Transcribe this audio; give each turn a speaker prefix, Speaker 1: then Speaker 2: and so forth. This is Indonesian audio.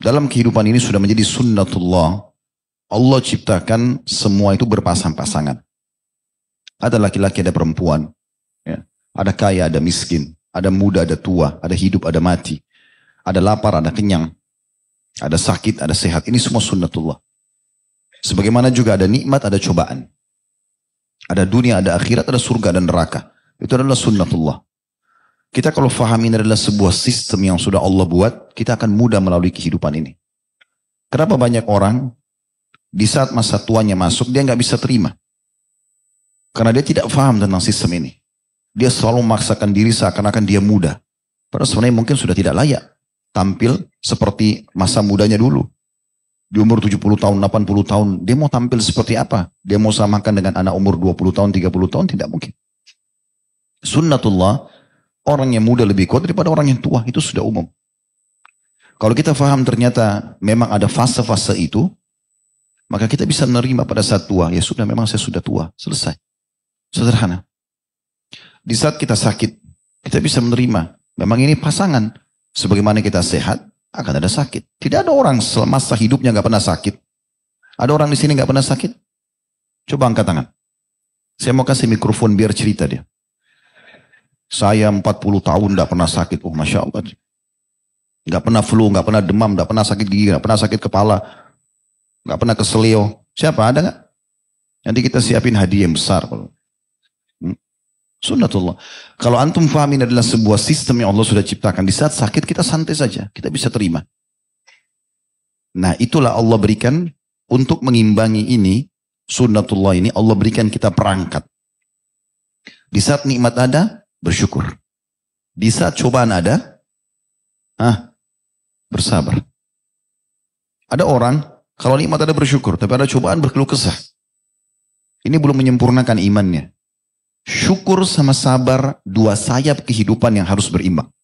Speaker 1: Dalam kehidupan ini sudah menjadi sunnatullah. Allah ciptakan semua itu berpasang-pasangan. Ada laki-laki, ada perempuan. Ya. Ada kaya, ada miskin. Ada muda, ada tua. Ada hidup, ada mati. Ada lapar, ada kenyang. Ada sakit, ada sehat. Ini semua sunnatullah. Sebagaimana juga ada nikmat, ada cobaan. Ada dunia, ada akhirat, ada surga dan neraka. Itu adalah sunnatullah. Kita kalau faham ini adalah sebuah sistem yang sudah Allah buat, kita akan mudah melalui kehidupan ini. Kenapa banyak orang di saat masa tuanya masuk, dia nggak bisa terima. Karena dia tidak faham tentang sistem ini. Dia selalu memaksakan diri seakan-akan dia muda. Padahal sebenarnya mungkin sudah tidak layak tampil seperti masa mudanya dulu. Di umur 70 tahun, 80 tahun, dia mau tampil seperti apa? Dia mau samakan dengan anak umur 20 tahun, 30 tahun? Tidak mungkin. Sunnatullah Orang yang muda lebih kuat daripada orang yang tua. Itu sudah umum. Kalau kita faham ternyata memang ada fase-fase itu, maka kita bisa menerima pada saat tua. Ya sudah, memang saya sudah tua. Selesai. Sederhana. Di saat kita sakit, kita bisa menerima. Memang ini pasangan. Sebagaimana kita sehat, akan ada sakit. Tidak ada orang selama hidupnya nggak pernah sakit. Ada orang di sini nggak pernah sakit? Coba angkat tangan. Saya mau kasih mikrofon biar cerita dia. Saya 40 tahun tidak pernah sakit. Oh Masya Allah. Nggak pernah flu, nggak pernah demam, nggak pernah sakit gigi, nggak pernah sakit kepala. Nggak pernah keselio. Siapa? Ada nggak? Nanti kita siapin hadiah yang besar. Kalau hmm? Sunnatullah. Kalau antum faham ini adalah sebuah sistem yang Allah sudah ciptakan. Di saat sakit kita santai saja. Kita bisa terima. Nah itulah Allah berikan untuk mengimbangi ini. Sunnatullah ini Allah berikan kita perangkat. Di saat nikmat ada, bersyukur. Di saat cobaan ada, ah, bersabar. Ada orang, kalau nikmat ada bersyukur, tapi ada cobaan berkeluh kesah. Ini belum menyempurnakan imannya. Syukur sama sabar dua sayap kehidupan yang harus berimbang.